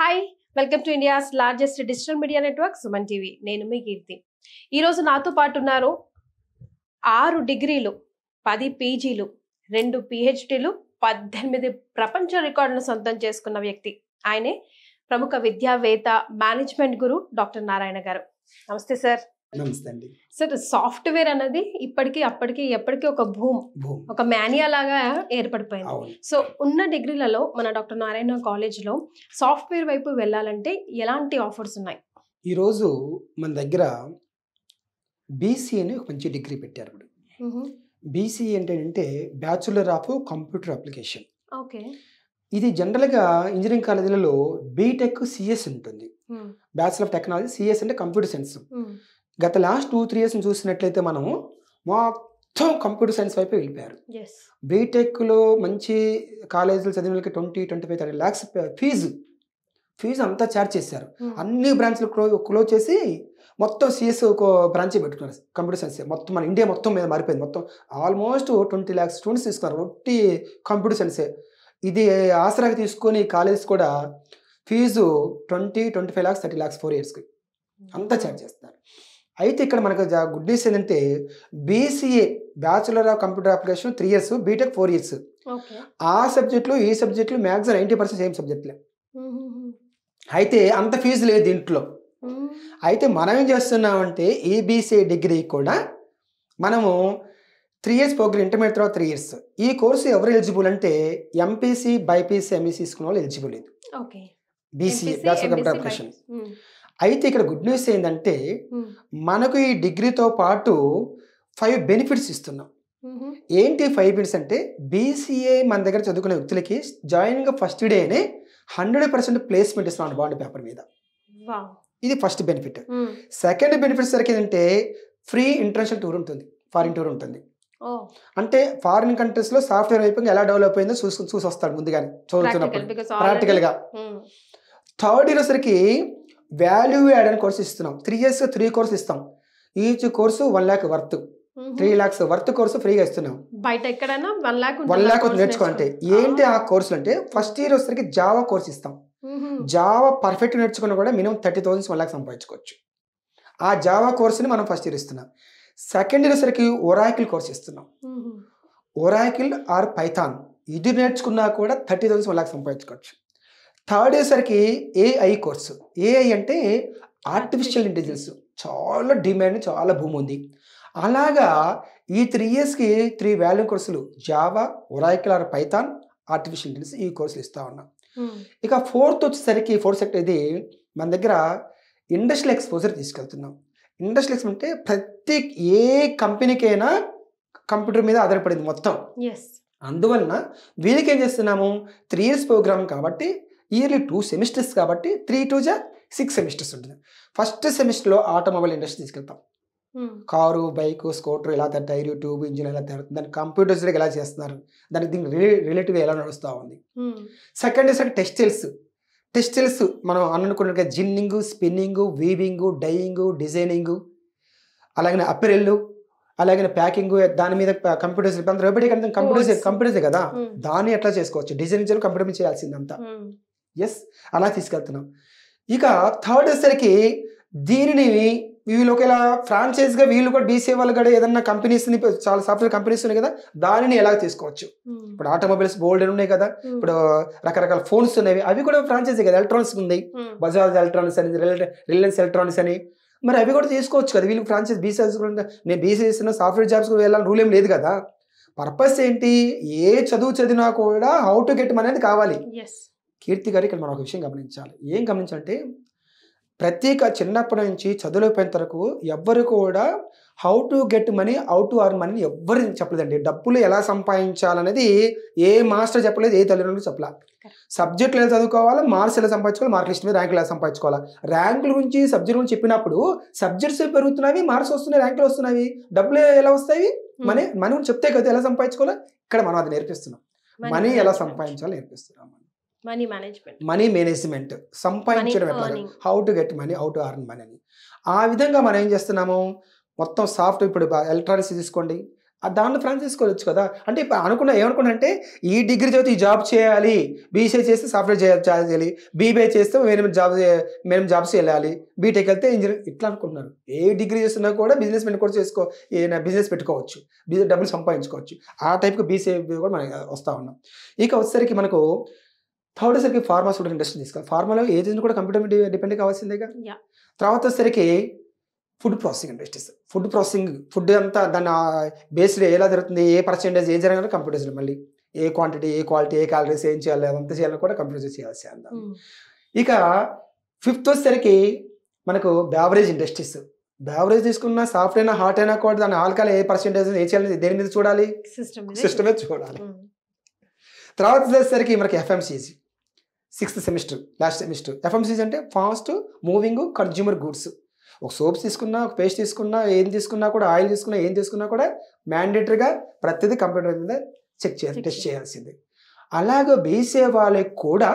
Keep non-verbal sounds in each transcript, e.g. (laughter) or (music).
Hi welcome to India's largest digital media network Suman TV నేను మీ కీర్తి ఈరోజు నాతో పాటు ఉన్నారు ఆరు డిగ్రీలు పది పీజీలు రెండు పిహెచ్డీలు పద్దెనిమిది ప్రపంచ రికార్డును సొంతం చేసుకున్న వ్యక్తి ఆయనే ప్రముఖ విద్యావేత్త మేనేజ్మెంట్ గురు డాక్టర్ నారాయణ గారు నమస్తే సార్ నమస్తే అండి సార్ సాఫ్ట్వేర్ అనేది ఇప్పటికీ అప్పటికి ఎప్పటికీ ఒక భూమ్ ఒక మానియా లాగా ఏర్పడిపోయింది సో ఉన్న డిగ్రీలలో మన డాక్టర్ నారాయణ కాలేజ్లో సాఫ్ట్వేర్ వైపు వెళ్ళాలంటే ఎలాంటి ఆఫర్స్ ఉన్నాయి ఈరోజు మన దగ్గర బీసీ అని ఒక మంచి డిగ్రీ పెట్టారు ఇప్పుడు బీసీ ఏంటంటే bachelor of computer application okay ఇది జనరల్గా ఇంజనీరింగ్ కాలేజీలలో బీటెక్ సిఎస్ ఉంటుంది బ్యాచులర్ ఆఫ్ టెక్నాలజీ సిఎస్ అంటే కంప్యూటర్ సైన్స్ గత లాస్ట్ టూ త్రీ ఇయర్స్ చూసినట్లయితే మనము మొత్తం కంప్యూటర్ సైన్స్ వైపు వెళ్ళిపోయారు బీటెక్లో మంచి కాలేజీలు చదివిన వాళ్ళకి twenty twenty five thirty lakhs fee fee అంతా చార్జ్ చేశారు hmm. అన్ని బ్రాంచ్లు క్లో క్లోజ్ చేసి మొత్తం సిఎస్ e ఒక బ్రాంచ్ పెట్టుకున్నారు కంప్యూటర్ సైన్స్ మొత్తం మన ఇండియా మొత్తం మీద మారిపోయింది మొత్తం ఆల్మోస్ట్ ట్వంటీ ల్యాక్స్ స్టూడెంట్స్ తీసుకున్నారు ఒట్టి కంప్యూటర్ సైన్సే ఇది ఆసరాకి తీసుకొని కాలేజ్ కూడా fee twenty twenty five lakhs thirty lakhs four ఇయర్స్కి అంతా ఛార్జ్ hmm. చేస్తున్నారు అయితే ఇక్కడ మనకు గుడ్ న్యూస్ ఏంటంటే BCA bachelor of computer application three years B Tech four years ఆ సబ్జెక్టులు ఈ సబ్జెక్టులు మ్యాక్సిమం నైంటీ పర్సెంట్ సేమ్ సబ్జెక్టులే అయితే అంత ఫీజు లేదు దీంట్లో అయితే మనం ఏం చేస్తున్నామంటే ఈబీసీ e డిగ్రీ కూడా మనము త్రీ ఇయర్స్ ప్రోగ్రామ్ ఇంటర్మీడియట్ తర్వాత త్రీ ఇయర్స్ ఈ కోర్సు ఎవరు ఎలిజిబుల్ అంటే ఎంపీసీ బైపీసీ ఎంఈసీ తీసుకున్న వాళ్ళు ఎలిజిబుల్ ఇది బీసీ బ్యాచులర్ కంప్యూటర్ అప్లికేషన్ అయితే ఇక్కడ గుడ్ న్యూస్ ఏంటంటే మనకు ఈ డిగ్రీతో పాటు ఫైవ్ బెనిఫిట్స్ ఇస్తున్నాం ఏంటి ఫైవ్ బెనిఫిట్స్ అంటే బీసీఏ మన దగ్గర చదువుకునే వ్యక్తులకి జాయినింగ్ ఫస్ట్ డేనే హండ్రెడ్ పర్సెంట్ ప్లేస్మెంట్ ఇస్తున్నాం బాండ్ పేపర్ మీద ఇది ఫస్ట్ బెనిఫిట్ సెకండ్ బెనిఫిట్ సరికి ఏంటంటే ఫ్రీ ఇంటర్నేషనల్ టూర్ ఉంటుంది ఫారిన్ టూర్ ఉంటుంది అంటే ఫారిన్ కంట్రీస్ లో సాఫ్ట్వేర్ వైపు ఎలా డెవలప్ అయిందో చూసుకుని చూసి వస్తాడు ముందుగానే చదువుతున్నప్పుడు ప్రాక్టికల్ గా థర్డ్ ఇయర్ సరికి వాల్యూ యాడ్ అని కోర్స్ ఇస్తున్నాం త్రీ ఇయర్స్ త్రీ కోర్స్ ఇస్తాం each course one lakh worth three lakhs worth course ఫ్రీగా ఇస్తున్నాం బయట ఎక్కడైనా వన్ ల్యాక్ వన్ ల్యాక్ నేర్చుకోవాలంటే ఏంటి ఆ కోర్సులు అంటే ఫస్ట్ ఇయర్ వచ్చేసరికి జావా కోర్స్ ఇస్తాం జావా పర్ఫెక్ట్ నేర్చుకున్నా కూడా minimum thirty thousands one lakh సంపాదించుకోవచ్చు ఆ జావా కోర్సుని మనం ఫస్ట్ ఇయర్ ఇస్తున్నాం సెకండ్ ఇయర్ వచ్చేసరికి ఒరాకిల్ కోర్స్ ఇస్తున్నాం ఒరాకిల్ ఆర్ పైథాన్ ఇది నేర్చుకున్నా కూడా థర్టీ థౌసండ్ వన్ ల్యాక్ సంపాదించుకోవచ్చు థర్డ్ ఇయర్సరికి ఏఐ కోర్సు ఏఐ అంటే ఆర్టిఫిషియల్ ఇంటెలిజెన్స్ చాలా డిమాండ్ చాలా భూమి ఉంది అలాగా ఈ త్రీ ఇయర్స్కి త్రీ వాల్యూ కోర్సులు Java Oracle Python artificial intelligence ఈ కోర్సులు ఇస్తూ ఉన్నాం hmm. ఇక ఫోర్త్ వచ్చేసరికి ఫోర్త్ సెక్టర్ ఇది మన దగ్గర ఇండస్ట్రియల్ ఎక్స్పోజర్ తీసుకెళ్తున్నాం ఇండస్ట్రియల్ ఎక్స్పోజర్ అంటే ప్రతి ఏ కంపెనీకైనా కంప్యూటర్ మీద ఆధారపడింది మొత్తం అందువలన వీళ్ళకి ఏం చేస్తున్నాము త్రీ ఇయర్స్ ప్రోగ్రామ్ కాబట్టి ఇయర్లీ టూ సెమిస్టర్స్ కాబట్టి త్రీ టూ జా సిక్స్ సెమిస్టర్స్ ఉంటుంది ఫస్ట్ సెమిస్టర్లో ఆటోమొబైల్ ఇండస్ట్రీ తీసుకెళ్తాం కారు బైక్ స్కూటర్ ఎలా టైర్ ట్యూబ్ ఇంజిన్ ఎలా తయారు దాని కంప్యూటర్స్ ఎలా చేస్తున్నారు దానికి దీనికి రిలేటివ్ ఎలా నడుస్తూ ఉంది సెకండ్ సెకండ్ టెక్స్టైల్స్ టెక్స్టైల్స్ మనం అనుకున్నట్టుగా ginning spinning weaving dyeing designing అలాగే అప్పెరెల్లు అలాగే ప్యాకింగ్ దాని మీద కంప్యూటర్స్ రోబోటిక్ అంటే కంప్యూటర్స్ కంప్యూటర్స్ కదా దాన్ని ఎట్లా చేసుకోవచ్చు డిజైన్ కంప్యూటర్ చేయాల్సిందంతా ఎస్ అలా తీసుకెళ్తున్నాం ఇక థర్డ్ సరికి దీనిని వీళ్ళు ఒకవేళ ఫ్రాంచైజ్గా వీళ్ళు కూడా బీసీ వాళ్ళు కూడా ఏదన్నా కంపెనీస్ని చాలా సాఫ్ట్వేర్ కంపెనీస్ ఉన్నాయి కదా దానిని ఎలా తీసుకోవచ్చు hmm. ఇప్పుడు ఆటోమొబైల్స్ బోల్డ్ ఉన్నాయి కదా hmm. ఇప్పుడు రకరకాల ఫోన్స్ ఉన్నాయి అవి కూడా ఫ్రాంచైజీ కదా ఎలక్ట్రానిక్స్ ఉంది బజాజ్ hmm. ఎలక్ట్రానిక్స్ అని రిలయన్స్ ఎలక్ట్రానిక్స్ అని మరి అవి కూడా తీసుకోవచ్చు కదా వీళ్ళు ఫ్రాంచైజ్ బీసీఎస్ కూడా నేను బీసీఎస్ సాఫ్ట్వేర్ జాబ్స్ కూడా వెళ్ళాలని రూల్ ఏం లేదు కదా పర్పస్ ఏంటి ఏ చదువు చదివినా కూడా హౌ టు గెట్ మనీ అనేది కావాలి కీర్తి గారు ఇక్కడ మనం ఒక విషయం గమనించాలి ఏం గమనించాలంటే ప్రత్యేక చిన్నప్పటి నుంచి చదువులైపోయిన వరకు ఎవ్వరు కూడా how to get money how to earn money ఎవ్వరు చెప్పలేదండి డబ్బులు ఎలా సంపాదించాలనేది ఏ మాస్టర్ చెప్పలేదు ఏ తల్లిదండ్రులు చెప్పలే సబ్జెక్టులు ఎలా చదువుకోవాలి మార్క్స్ ఎలా సంపాదించుకోవాలి మార్క్ లిస్ట్ మీద ర్యాంకులు ఎలా సంపాదించుకోవాలి ర్యాంకుల గురించి సబ్జెక్ట్ గురించి చెప్పినప్పుడు సబ్జెక్ట్స్ పెరుగుతున్నాయి మార్క్స్ వస్తున్నాయి ర్యాంకులు వస్తున్నాయి డబ్బులు ఎలా వస్తాయి మనీ hmm. మనీ చెప్తే కదా ఎలా సంపాదించుకోవాలి ఇక్కడ మనం అది నేర్పిస్తున్నాం మనీ ఎలా సంపాదించాలో నేర్పిస్తున్నాం మనీ మేనేజ్మెంట్ మనీ మేనేజ్మెంట్ సంపాదించడం ఎట్లా how to get money how to earn money అని ఆ విధంగా మనం ఏం చేస్తున్నాము మొత్తం సాఫ్ట్ ఇప్పుడు ఎలక్ట్రానిక్స్ తీసుకోండి దాంట్లో ఫ్రాన్స్ తీసుకోవచ్చు కదా అంటే ఇప్పుడు అనుకున్నా ఏమనుకున్నా అంటే ఈ డిగ్రీ చదివితే ఈ జాబ్ చేయాలి బీసీఏ చేస్తే సాఫ్ట్వేర్ చేయాలి చేయాలి బీబీఏ చేస్తే మేము జాబ్ మేము జాబ్స్ వెళ్ళాలి బీటెక్ వెళ్తే ఇంజనీర్ ఇట్లా అనుకుంటున్నారు ఏ డిగ్రీ చేస్తున్నా కూడా బిజినెస్ మెన్ కూడా చేసుకో ఏదైనా బిజినెస్ పెట్టుకోవచ్చు బిజినెస్ డబ్బులు సంపాదించుకోవచ్చు ఆ టైప్కి బీసీఏ కూడా మనం వస్తూ ఉన్నాం ఇక వచ్చేసరికి మనకు థర్డ్ సరికి ఫార్మాస్యూటికల్ ఇండస్ట్రీ తీసుకోవాలి ఫార్మాలో ఏజెంట్ కూడా కంప్యూటర్ డిపెండ్ కావాల్సిందేగా తర్వాత వచ్చేసరికి food processing industries food processing food అంతా దాని బేస్డ్ ఎలా జరుగుతుంది ఏ పర్సెంటేజ్ ఏ జరగాలి కంప్యూటర్స్లో మళ్ళీ ఏ క్వాంటిటీ ఏ క్వాలిటీ ఏ క్యాలరీస్ ఏం చేయాలి అదంతా చేయాలని కూడా కంప్యూటర్స్ చేయాల్సి అందా hmm. ఇక ఫిఫ్త్ వచ్చేసరికి మనకు బ్యావరేజ్ ఇండస్ట్రీస్ బ్యావరేజ్ తీసుకున్న సాఫ్ట్ అయినా హార్ట్ అయినా కూడా దాని ఆల్కహాల్ ఏ పర్సెంటేజ్ ఏ చేయాలి దేని మీద చూడాలి సిస్టమే చూడాలి hmm. తర్వాత వచ్చేసరికి మనకి FMCG sixth semester last semester FMCs అంటే ఫాస్ట్ మూవింగ్ కన్జ్యూమర్ గుడ్స్ ఒక సోప్స్ తీసుకున్నా ఒక పేస్ట్ తీసుకున్నా ఏం తీసుకున్నా కూడా ఆయిల్ తీసుకున్నా ఏం తీసుకున్నా కూడా మ్యాండేటరీగా ప్రతిదీ కంప్యూటర్ మీద చెక్ చేయాలి టెస్ట్ చేయాల్సింది అలాగే బీసే వాళ్ళకి కూడా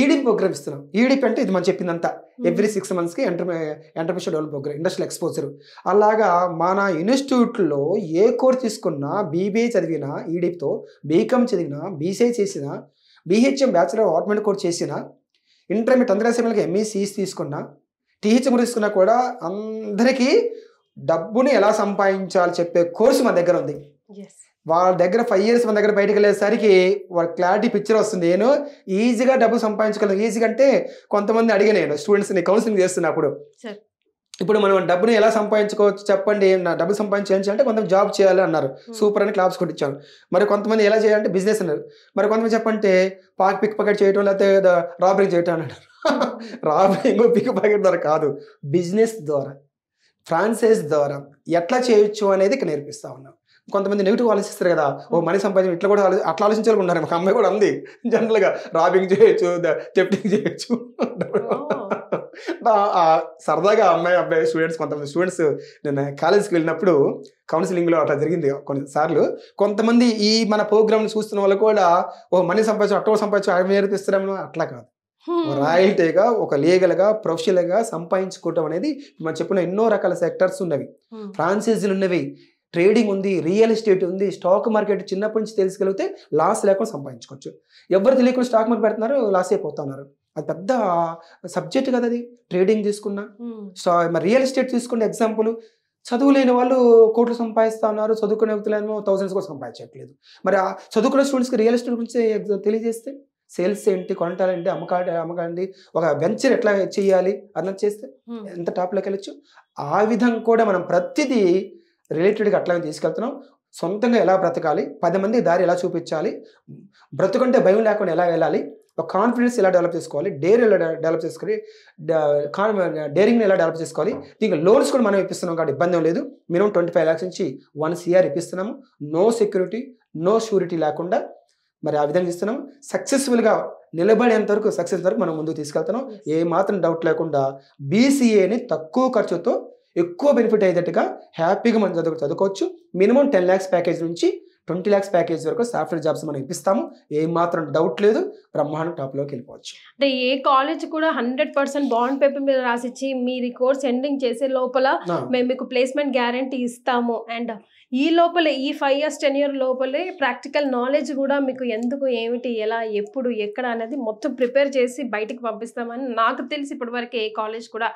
ఈడీ ప్రోగ్రామ్ ఇస్తున్నాం ఈడీపీ అంటే ఇది మనం చెప్పిందంతా ఎవ్రీ సిక్స్ మంత్స్కి enter entrepreneurship develop program industrial exposure అలాగా మన ఇన్స్టిట్యూట్లో ఏ కోర్స్ తీసుకున్నా బీబీఏ చదివినా ఈడీపీతో e బీకామ్ చదివినా బీసీఏ చేసినా బీహెచ్ఎం బ్యాచులర్ ఆర్ట్మెంట్ కోర్స్ చేసిన ఇంటర్మీడియట్ అందరూ సమయంలో ఎంఈసీఈస్ తీసుకున్నా టీహెచ్ఎం తీసుకున్నా కూడా అందరికీ డబ్బుని ఎలా సంపాదించాలి చెప్పే కోర్సు మన దగ్గర ఉంది వాళ్ళ దగ్గర ఫైవ్ ఇయర్స్ మన దగ్గర బయటకు వెళ్ళేసరికి వాళ్ళ క్లారిటీ పిక్చర్ వస్తుంది నేను ఈజీగా డబ్బు సంపాదించగలను ఈజీగా అంటే కొంతమంది అడిగా నేను స్టూడెంట్స్ని కౌన్సిలింగ్ చేస్తున్నప్పుడు ఇప్పుడు మనం డబ్బుని ఎలా సంపాదించుకోవచ్చు చెప్పండి నా డబ్బు సంపాదించవచ్చు అంటే కొంతమంది జాబ్ చేయాలి అన్నారు సూపర్ అని క్లాప్స్ కొట్టించాను మరి కొంతమంది ఎలా చేయాలంటే బిజినెస్ అన్నారు మరి కొంతమంది చెప్పంటే పాక్ పిక్ పాకెట్ చేయటం లేకపోతే రాబరింగ్ చేయటం అన్నారు (laughs) రాబరింగ్ పిక్ పాకెట్ ద్వారా కాదు బిజినెస్ ద్వారా ఫ్రాన్సైజ్ ద్వారా ఎట్లా చేయొచ్చు అనేది ఇక్కడ నేర్పిస్తా ఉన్నాం కొంతమంది నెగిటివ్ ఆలోచిస్తారు కదా ఓ మనీ సంపాదించడం ఇట్లా కూడా అట్లా ఆలోచించాలి ఉన్నారు మాకు అమ్మాయి కూడా ఉంది జనరల్గా (laughs) రాబింగ్ చేయొచ్చు చెప్పింగ్ చేయొచ్చు సరదాగా అమ్మాయి అబ్బాయి స్టూడెంట్స్ కొంతమంది స్టూడెంట్స్ నేను కాలేజ్కి వెళ్ళినప్పుడు కౌన్సిలింగ్లో అట్లా జరిగింది కొన్నిసార్లు కొంతమంది ఈ మన ప్రోగ్రామ్ చూస్తున్న వాళ్ళు కూడా ఓ మనీ సంపాదించు అట్టో సంపాదించు అవి నేర్పిస్తున్నాము అట్లా కాదు రాయల్టీగా ఒక లీగల్గా ప్రొఫెషనల్గా సంపాదించుకోవటం అనేది మనం చెప్పిన ఎన్నో రకాల సెక్టర్స్ ఉన్నవి ఫ్రాంచైజీలు ఉన్నవి ట్రేడింగ్ ఉంది రియల్ ఎస్టేట్ ఉంది స్టాక్ మార్కెట్ చిన్నప్పటి నుంచి తెలుసుకెళ్తే లాస్ లేకుండా సంపాదించుకోవచ్చు ఎవరు తెలియకుండా స్టాక్ మార్కెట్ పెడుతున్నారు లాస్ అయిపోతున్నారు అది పెద్ద సబ్జెక్ట్ కదా అది ట్రేడింగ్ తీసుకున్నా సో మరి రియల్ ఎస్టేట్ తీసుకున్న ఎగ్జాంపుల్ చదువు లేని వాళ్ళు కోట్లు సంపాదిస్తా ఉన్నారు చదువుకునే వ్యక్తులేమో థౌసండ్స్ కూడా సంపాదించట్లేదు మరి ఆ చదువుకున్న స్టూడెంట్స్కి రియల్ ఎస్టేట్ గురించి తెలియజేస్తే సేల్స్ ఏంటి కొనటాలు ఏంటి అమ్మకాలు అమ్మకండి ఒక వెంచర్ ఎట్లా చేయాలి అన్నది చేస్తే ఎంత టాప్లోకి వెళ్ళచ్చు ఆ విధంగా కూడా మనం ప్రతిదీ రిలేటెడ్గా అట్లానే తీసుకెళ్తున్నాం సొంతంగా ఎలా బ్రతకాలి పది మందికి దారి ఎలా చూపించాలి బ్రతుకుంటే భయం లేకుండా ఎలా వెళ్ళాలి ఒక కాన్ఫిడెన్స్ ఎలా డెవలప్ చేసుకోవాలి డేర్ ఎలా డెవలప్ చేసుకొని డేరింగ్ని ఎలా డెవలప్ చేసుకోవాలి దీనికి లోన్స్ కూడా మనం ఇప్పిస్తున్నాం కాబట్టి ఇబ్బంది లేదు మినిమం ట్వంటీ ఫైవ్ ల్యాక్స్ నుంచి వన్ సిఆర్ ఇప్పిస్తున్నాము నో సెక్యూరిటీ నో షూరిటీ లేకుండా మరి ఆ విధంగా ఇస్తున్నాం సక్సెస్ఫుల్గా నిలబడేంత వరకు సక్సెస్ వరకు మనం ముందుకు తీసుకెళ్తున్నాం ఏ మాత్రం డౌట్ లేకుండా బీసీఏని తక్కువ ఖర్చుతో ఎక్కువ బెనిఫిట్ అయ్యేటట్టుగా హ్యాపీగా మనం చదువు చదువుకోవచ్చు మినిమం టెన్ ల్యాక్స్ ప్యాకేజ్ నుంచి ట్వంటీ ల్యాక్స్ ప్యాకేజ్ వరకు సాఫ్ట్వేర్ జాబ్స్ మనం ఇప్పిస్తాము ఏం మాత్రం డౌట్ లేదు టాప్ లోకి వెళ్ళిపోవచ్చు అంటే ఏ కాలేజ్ కూడా హండ్రెడ్ పర్సెంట్ బాండ్ పేపర్ మీద రాసిచ్చి మీరు ఈ కోర్స్ ఎండింగ్ చేసే లోపల మేము మీకు ప్లేస్మెంట్ గ్యారంటీ ఇస్తాము అండ్ ఈ లోపల ఈ ఫైవ్ ఇయర్స్ టెన్ ఇయర్ లోపలే ప్రాక్టికల్ నాలెడ్జ్ కూడా మీకు ఎందుకు ఏమిటి ఎలా ఎప్పుడు ఎక్కడ అనేది మొత్తం ప్రిపేర్ చేసి బయటకు పంపిస్తామని నాకు తెలిసి ఇప్పటివరకు ఏ కాలేజ్ కూడా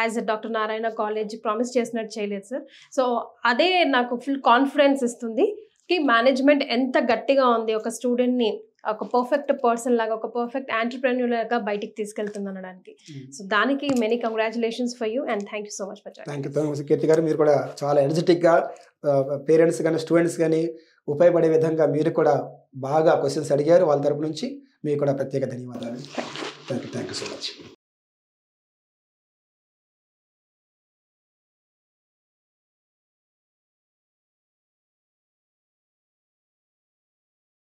as doctor Narayana college promise చేసినట్టు చేయలేదు సార్ సో అదే నాకు ఫుల్ కాన్ఫిడెన్స్ ఇస్తుంది కి మేనేజ్మెంట్ ఎంత గట్టిగా ఉంది ఒక స్టూడెంట్ని ఒక పర్ఫెక్ట్ పర్సన్ లాగా ఒక పర్ఫెక్ట్ ఆంటర్ప్రెన్యూర్ లాగా బయటికి తీసుకెళ్తుంది అనడానికి సో hmm. దానికి many congratulations for you and thank you so much for thank you Keerthi garu మీరు కూడా చాలా ఎనర్జెటిక్గా పేరెంట్స్ కానీ స్టూడెంట్స్ కానీ ఉపయోగపడే విధంగా మీరు కూడా బాగా క్వశ్చన్స్ అడిగారు వాళ్ళ తరపు నుంచి మీకు కూడా ప్రత్యేక ధన్యవాదాలు thank you thank you so much